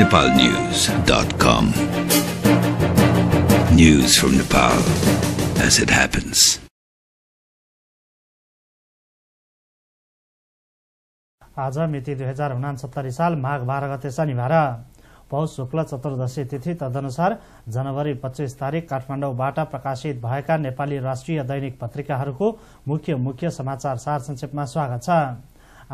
nepalnews.com. News from Nepal as it happens. आज मिति दुई हजार उनासत्तरी साल माघ बाह्र गते शनिबार पौष शुक्ल चतुर्दशी तिथि तदनुसार जनवरी पच्चिस तारिक काठमाडौँबाट प्रकाशित भएका नेपाली राष्ट्रिय दैनिक पत्रिकाहरूको मुख्य मुख्य समाचार सार संक्षेपमा स्वागत छ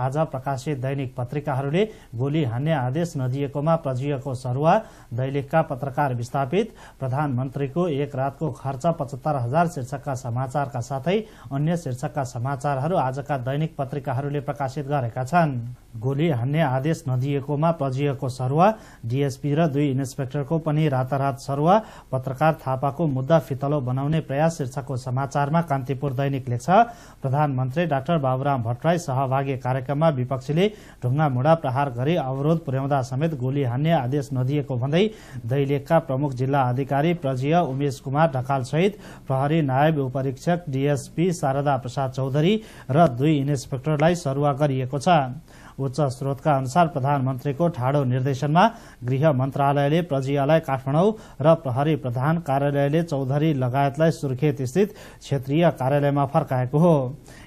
आज प्रकाशित दैनिक पत्रिकाहरूले गोली हान्ने आदेश नदिएकोमा प्रजीयको सरुवा दैलेखका पत्रकार विस्थापित प्रधानमन्त्रीको एक रातको खर्च पचहत्तर हजार शीर्षकका समाचारका साथै अन्य शीर्षकका समाचारहरू आजका दैनिक पत्रिकाहरूले प्रकाशित गरेका छन् गोली हान्ने आदेश नदिएकोमा प्रजीयको सरुवा डीएसपी र दुई इन्सपेक्टरको पनि रातारात सरुवा पत्रकार थापाको मुद्दा फितलो बनाउने प्रयास शीर्षकको समाचारमा कान्तिपुर दैनिक लेख्छ प्रधानमन्त्री डाक्टर बाबुराम भट्टराई सहभागी कार्य कार्यक्रममा विपक्षीले ढुङ्गा मुडा प्रहार गरी अवरोध पुर्याउँदा समेत गोली हान्ने आदेश नदिएको भन्दै दैलेखका प्रमुख जिल्ला अधिकारी प्रजीय उमेश कुमार ढकाल सहित प्रहरी नायब उपरीक्षक डीएसपी शारदा प्रसाद चौधरी र दुई इन्सपेक्टरलाई सरुवा गरिएको छ उच्च स्रोतका अनुसार प्रधानमन्त्रीको ठाडो निर्देशनमा गृह मन्त्रालयले प्रजियालाई काठमाडौँ र प्रहरी प्रधान कार्यालयले चौधरी लगायतलाई सुर्खेत स्थित क्षेत्रीय कार्यालयमा फर्काएको हो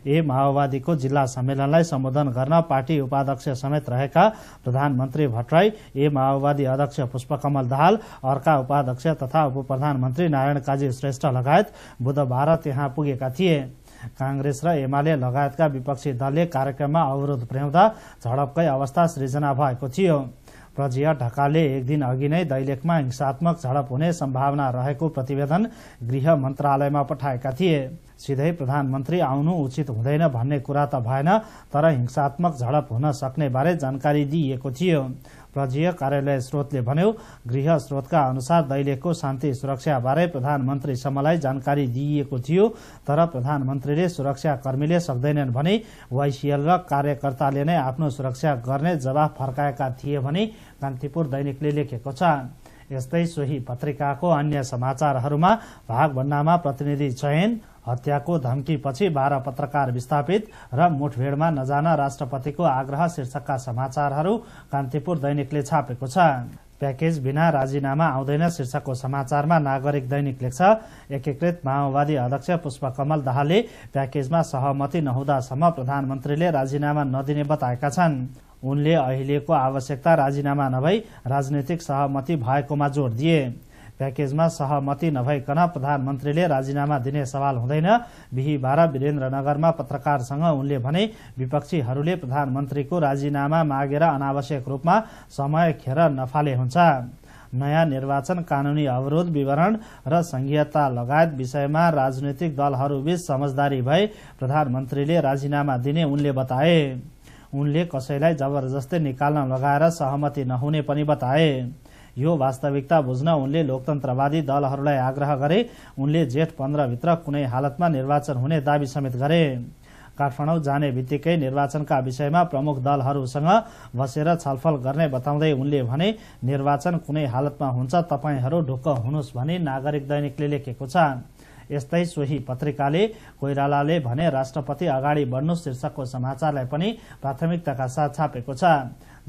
ए माओवादीको जिल्ला सम्मेलनलाई सम्बोधन गर्न पार्टी उपाध्यक्ष समेत रहेका प्रधानमन्त्री भट्टराई ए माओवादी अध्यक्ष पुष्पकमल दाहाल अर्का उपाध्यक्ष तथा उप प्रधानमन्त्री नारायण काजी श्रेष्ठ लगायत बुधबार त्यहाँ पुगेका थिए काङ्ग्रेस र एमाले लगायतका विपक्षी दलले कार्यक्रममा अवरोध पुर्याउँदा झडपकै अवस्था सृजना भएको थियो प्रजिया ढकालले एक दिन अघि नै दैलेखमा हिंसात्मक झडप हुने सम्भावना रहेको प्रतिवेदन गृह मन्त्रालयमा पठाएका थिए सिधै प्रधानमन्त्री आउनु उचित हुँदैन भन्ने कुरा त भएन तर हिंसात्मक झडप हुन सक्ने बारे जानकारी दिइएको थियो प्रजीय कार्यालय स्रोतले भन्यो गृह स्रोतका अनुसार दैलेखको शान्ति सुरक्षाबारे प्रधानमन्त्रीसम्मलाई जानकारी दिइएको थियो तर प्रधानमन्त्रीले सुरक्षाकर्मीले सक्दैनन् भने वाइसिएल र कार्यकर्ताले नै आफ्नो सुरक्षा गर्ने जवाफ फर्काएका थिए भने कान्तिपुर दैनिकले लेखेको छ यस्तै सोही पत्रिकाको अन्य समाचारहरूमा भागभन्नामा प्रतिनिधि चयन हत्याको धम्कीपछि बाह्र पत्रकार विस्थापित र मुठभेड़मा नजान राष्ट्रपतिको आग्रह शीर्षकका समाचारहरू कान्तिपुर दैनिकले छापेको छ प्याकेज बिना राजीनामा आउँदैन शीर्षकको समाचारमा नागरिक दैनिक लेख्छ एकीकृत माओवादी अध्यक्ष पुष्पकमल दाहालले प्याकेजमा सहमति नहुँदासम्म प्रधानमन्त्रीले राजीनामा नदिने बताएका छन् उनले अहिलेको आवश्यकता राजीनामा नभई राजनैतिक सहमति भएकोमा जोड़ दिए प्याकेजमा सहमति नभइकन प्रधानमन्त्रीले राजीनामा दिने सवाल हुँदैन बिहिबार वीरेन्द्रनगरमा पत्रकारसँग उनले भने विपक्षीहरूले प्रधानमन्त्रीको राजीनामा मागेर अनावश्यक रूपमा समय खेर नफाले हुन्छ नयाँ निर्वाचन कानूनी अवरोध विवरण र संघीयता लगायत विषयमा राजनैतिक दलहरूबीच समझदारी भए प्रधानमन्त्रीले राजीनामा दिने उनले बताए उनले कसैलाई जबरजस्ती निकाल्न लगाएर सहमति नहुने पनि बताए यो वास्तविकता बुझ्न उनले लोकतन्त्रवादी दलहरूलाई आग्रह गरे उनले जेठ पन्ध्रभित्र कुनै हालतमा निर्वाचन हुने दावी समेत गरे काठमाडौँ जाने बित्तिकै निर्वाचनका विषयमा प्रमुख दलहरूसँग बसेर छलफल गर्ने बताउँदै उनले भने निर्वाचन कुनै हालतमा हुन्छ तपाईँहरू ढुक्क हुनुहोस् भनी नागरिक दैनिकले लेखेको छ यस्तै सोही पत्रिकाले कोइरालाले भने राष्ट्रपति अगाडि बढ्नु शीर्षकको समाचारलाई पनि प्राथमिकताका साथ छापेको छ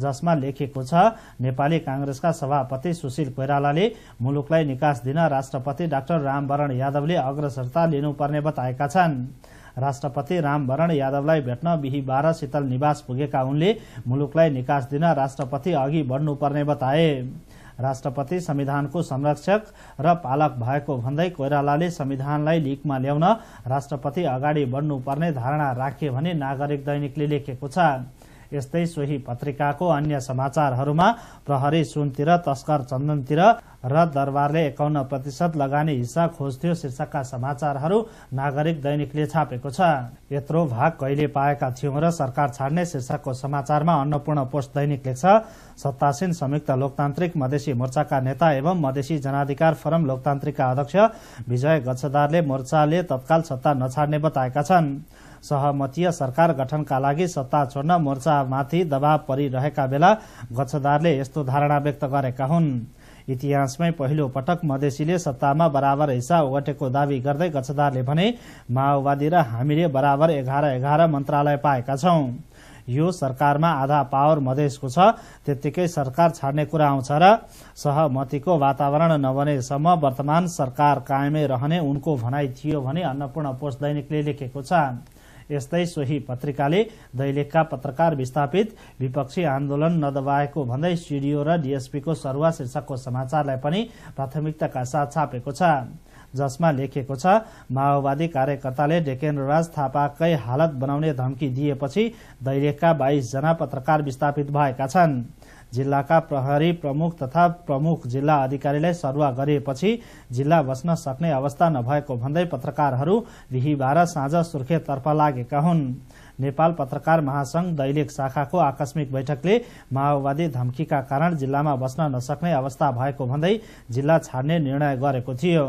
जसमा लेखिएको छ नेपाली काङ्ग्रेसका सभापति सुशील कोइरालाले मुलुकलाई निकास दिन राष्ट्रपति डाक्टर रामवरण यादवले अग्रसरता लिनुपर्ने बताएका छन् राष्ट्रपति रामवरण यादवलाई भेट्न बिहिबार शीतल निवास पुगेका उनले मुलुकलाई निकास दिन राष्ट्रपति अघि बढ्नुपर्ने बताए राष्ट्रपति संविधानको संरक्षक र पालक भएको भन्दै कोइरालाले संविधानलाई लिगमा ल्याउन राष्ट्रपति अगाडि बढ्नुपर्ने धारणा राखे भने नागरिक दैनिकले लेखेको छ यस्तै सोही पत्रिकाको अन्य समाचारहरूमा प्रहरी सुनतिर तस्कर चन्दनतिर र दरबारले एकाउन्न प्रतिशत लगानी हिस्सा खोज्थ्यो शीर्षकका समाचारहरू नागरिक दैनिकले छापेको छ यत्रो भाग कहिले पाएका थियौं र सरकार छाड्ने शीर्षकको समाचारमा अन्नपूर्ण पोस्ट दैनिक लेख्छ सत्तासीन संयुक्त लोकतान्त्रिक मधेसी मोर्चाका नेता एवं मधेसी जनाधिकार फोरम लोकतान्त्रिकका अध्यक्ष विजय गच्छदारले मोर्चाले तत्काल सत्ता नछाड्ने बताएका छन् सहमतीय सरकार गठनका लागि सत्ता छोड्न मोर्चामाथि दबाव परिरहेका बेला गच्छदारले यस्तो धारणा व्यक्त गरेका हुन् इतिहासमै पहिलो पटक मधेसीले सत्तामा बराबर हिस्सा ओगटेको दावी गर्दै गच्छदारले भने माओवादी र हामीले बराबर एघार एघार मन्त्रालय पाएका छौं यो सरकारमा आधा पावर मधेसको छ त्यत्तिकै सरकार छाड्ने कुरा आउँछ र सहमतिको वातावरण नबनेसम्म वर्तमान सरकार कायमै रहने उनको भनाई थियो भने अन्नपूर्ण पोस्ट दैनिकले लेखेको छ यस्तै सोही पत्रिकाले दैलेखका पत्रकार विस्थापित विपक्षी आन्दोलन नदबाएको भन्दै सिडिओ र डीएसपीको सरुवा शीर्षकको समाचारलाई पनि प्राथमिकताका साथ छापेको छ जसमा लेखिएको छ माओवादी कार्यकर्ताले राज थापाकै हालत बनाउने धम्की दिएपछि दैलेखका बाइसजना पत्रकार विस्थापित भएका छन् जिल्लाका प्रहरी प्रमुख तथा प्रमुख जिल्ला अधिकारीलाई सरुवा गरिएपछि जिल्ला बस्न सक्ने अवस्था नभएको भन्दै पत्रकारहरू बिहिबार साँझ सुर्खेतर्फ लागेका हुन् नेपाल पत्रकार महासंघ दैलेख शाखाको आकस्मिक बैठकले माओवादी धम्कीका कारण जिल्लामा बस्न नसक्ने अवस्था भएको भन्दै जिल्ला छाड्ने निर्णय गरेको थियो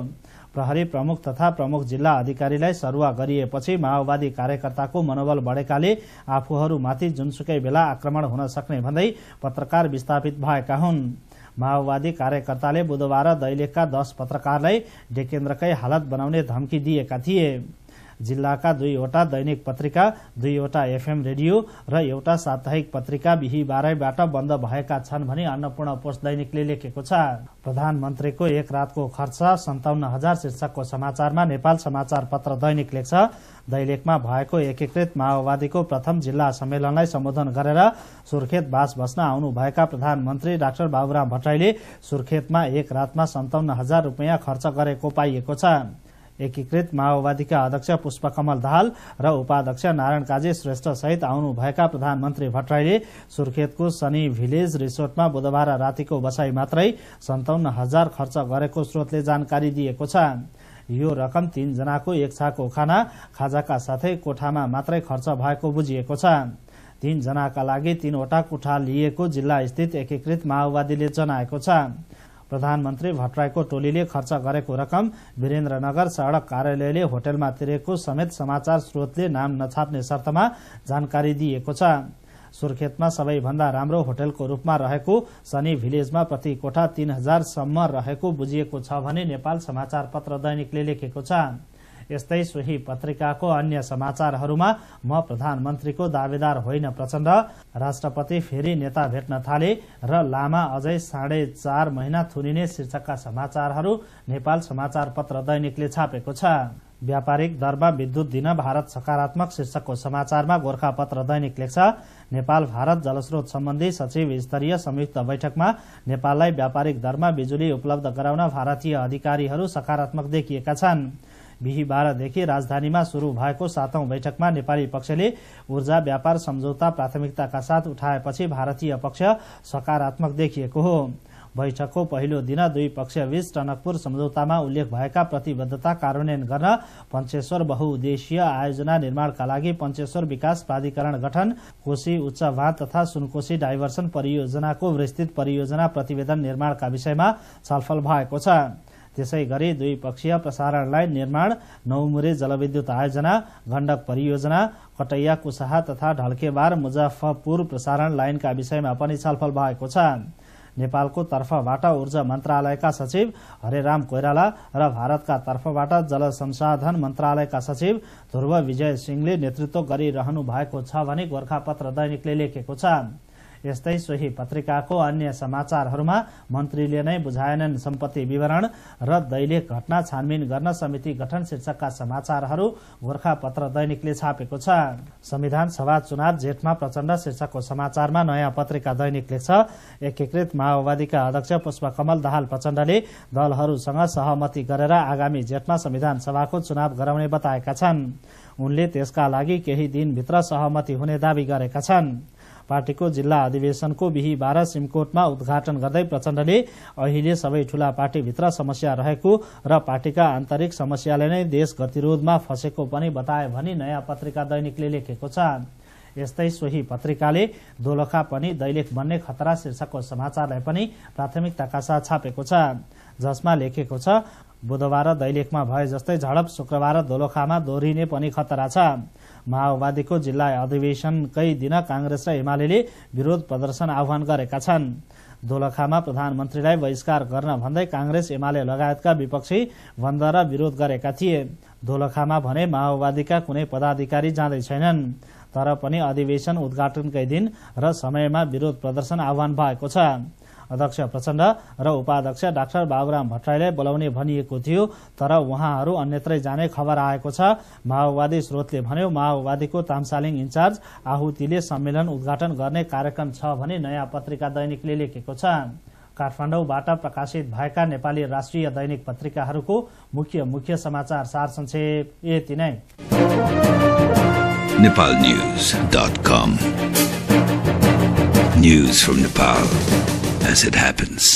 प्रहरी प्रमुख तथा प्रमुख जिल्ला अधिकारीलाई सरुवा गरिएपछि माओवादी कार्यकर्ताको मनोबल बढेकाले आफूहरूमाथि जुनसुकै बेला आक्रमण हुन सक्ने भन्दै पत्रकार विस्थापित भएका हुन् माओवादी कार्यकर्ताले बुधबार दैलेखका दश पत्रकारलाई डेकेन्द्रकै हालत बनाउने धम्की दिएका थिए जिल्लाका दुईवटा दैनिक पत्रिका दुईवटा एफएम रेडियो र एउटा साप्ताहिक पत्रिका बिहिबारैबाट बन्द भएका छन् भनी अन्नपूर्ण पोस्ट दैनिकले लेखेको छ प्रधानमन्त्रीको एक रातको खर्च सन्ताउन्न हजार शीर्षकको समाचारमा नेपाल समाचार पत्र दैनिक लेख्छ दैलेखमा भएको एकीकृत माओवादीको प्रथम जिल्ला सम्मेलनलाई सम्बोधन गरेर सुर्खेत बास बस्न आउनुभएका प्रधानमन्त्री डाक्टर बाबुराम भट्टराईले सुर्खेतमा एक रातमा सन्ताउन्न हजार रुपियाँ खर्च गरेको पाइएको छ एकीकृत माओवादीका अध्यक्ष पुष्पकमल दाहाल र उपाध्यक्ष नारायण काजे श्रेष्ठ सहित आउनुभएका प्रधानमन्त्री भट्टराईले सुर्खेतको सनी भिलेज रिसोर्टमा बुधबार रातिको बसाई मात्रै सन्ताउन्न हजार खर्च गरेको स्रोतले जानकारी दिएको छ यो रकम तीनजनाको एक छाको खाना खाजाका साथै कोठामा मात्रै खर्च भएको बुझिएको छ तीनजनाका लागि तीनवटा कोठा लिएको स्थित एकीकृत माओवादीले जनाएको छ प्रधानमन्त्री भट्टराईको टोलीले खर्च गरेको रकम वीरेन्द्रनगर सड़क कार्यालयले होटलमा तिरेको समेत समाचार स्रोतले नाम नछाप्ने शर्तमा जानकारी दिएको छ सुर्खेतमा सबैभन्दा राम्रो होटलको रूपमा रहेको सनी भिलेजमा प्रति कोठा तीन हजारसम्म रहेको बुझिएको छ भने नेपाल समाचार पत्र दैनिकले लेखेको छ यस्तै सोही पत्रिकाको अन्य समाचारहरूमा म प्रधानमन्त्रीको दावेदार होइन प्रचण्ड राष्ट्रपति फेरि नेता भेट्न थाले र लामा अझै साढे चार महिना थुनिने शीर्षकका समाचारहरू नेपाल समाचार पत्र दैनिकले छापेको छ व्यापारिक दरमा विद्युत दिन भारत सकारात्मक शीर्षकको समाचारमा गोर्खापत्र दैनिक लेख्छ नेपाल भारत जलस्रोत सम्बन्धी सचिव स्तरीय संयुक्त बैठकमा नेपाललाई व्यापारिक दरमा बिजुली उपलब्ध गराउन भारतीय अधिकारीहरू सकारात्मक देखिएका छन् बिही बाह्रदेखि राजधानीमा शुरू भएको सातौं बैठकमा नेपाली पक्षले ऊर्जा व्यापार सम्झौता प्राथमिकताका साथ उठाएपछि भारतीय पक्ष सकारात्मक देखिएको हो बैठकको पहिलो दिन दुई पक्षबीच टनकपुर सम्झौतामा उल्लेख भएका प्रतिबद्धता कार्यान्वयन गर्न पञ्चेश्वर बहुउद्देश्य आयोजना निर्माणका लागि पञ्चेश्वर विकास प्राधिकरण गठन कोशी उच्च भात तथा सुनकोशी डाइभर्सन परियोजनाको विस्तृत परियोजना प्रतिवेदन निर्माणका विषयमा छलफल भएको छ त्यसै गरी द्विपक्षीय प्रसारणलाई निर्माण नौमुरे जलविद्युत आयोजना गण्डक परियोजना कटैया कुसाहा तथा ढल्केबार मुजफ्फरपुर प्रसारण लाइनका विषयमा पनि छलफल भएको छ नेपालको तर्फबाट ऊर्जा मन्त्रालयका सचिव हरेराम कोइराला र भारतका तर्फबाट जल संसाधन मन्त्रालयका सचिव ध्रुव विजय सिंहले नेतृत्व गरिरहनु भएको छ भने गोर्खापत्र दैनिकले लेखेको छ यस्तै सोही पत्रिकाको अन्य समाचारहरूमा मन्त्रीले नै बुझाएनन् सम्पत्ति विवरण र दैलेख घटना छानबिन गर्न समिति गठन शीर्षकका समाचारहरू गोर्खा पत्र दैनिकले छापेको छ संविधान सभा चुनाव जेठमा प्रचण्ड शीर्षकको समाचारमा नयाँ पत्रिका दैनिक लेख्छ एकीकृत माओवादीका अध्यक्ष पुष्पकमल दाहाल प्रचण्डले दलहरूसँग सहमति गरेर आगामी जेठमा संविधान सभाको चुनाव गराउने बताएका छन् उनले त्यसका लागि केही दिनभित्र सहमति हुने दावी गरेका छन् पार्टीको जिल्ला अधिवेशनको बिही बाह्र सिमकोटमा उद्घाटन गर्दै प्रचण्डले अहिले सबै ठूला पार्टीभित्र समस्या रहेको र पार्टीका आन्तरिक समस्याले नै देश गतिरोधमा फँसेको पनि बताए भनी नयाँ पत्रिका दैनिकले लेखेको छ यस्तै सोही पत्रिकाले दोलखा पनि दैलेख बन्ने खतरा शीर्षकको समाचारलाई पनि प्राथमिकताका साथ छापेको छ जसमा लेखेको छ बुधबार दैलेखमा भए जस्तै झडप शुक्रबार दोलोखामा दोहोरिने पनि खतरा छ माओवादीको जिल्ला अधिवेशनकै दिन कांग्रेस र एमाले विरोध प्रदर्शन आह्वान गरेका छन् दोलखामा प्रधानमन्त्रीलाई बहिष्कार गर्न भन्दै काङ्ग्रेस एमाले लगायतका विपक्षी बन्द र विरोध गरेका थिए दोलखामा भने माओवादीका कुनै पदाधिकारी जाँदै छैनन् तर पनि अधिवेशन उद्घाटनकै दिन र समयमा विरोध प्रदर्शन आह्वान भएको छ अध्यक्ष प्रचण्ड र उपाध्यक्ष डाक्टर बाबुराम भट्टराईलाई बोलाउने भनिएको थियो तर उहाँहरू अन्यत्रै जाने खबर आएको छ माओवादी स्रोतले भन्यो माओवादीको तामसालिङ इन्चार्ज आहुतिले सम्मेलन उद्घाटन गर्ने कार्यक्रम छ भने नयाँ पत्रिका दैनिकले लेखेको छ काठमाडौँबाट प्रकाशित भएका नेपाली राष्ट्रिय दैनिक पत्रिकाहरूको मुख्य मुख्य समाचार सार संक्षेप यति नै Nepal news dot news from Nepal as it happens.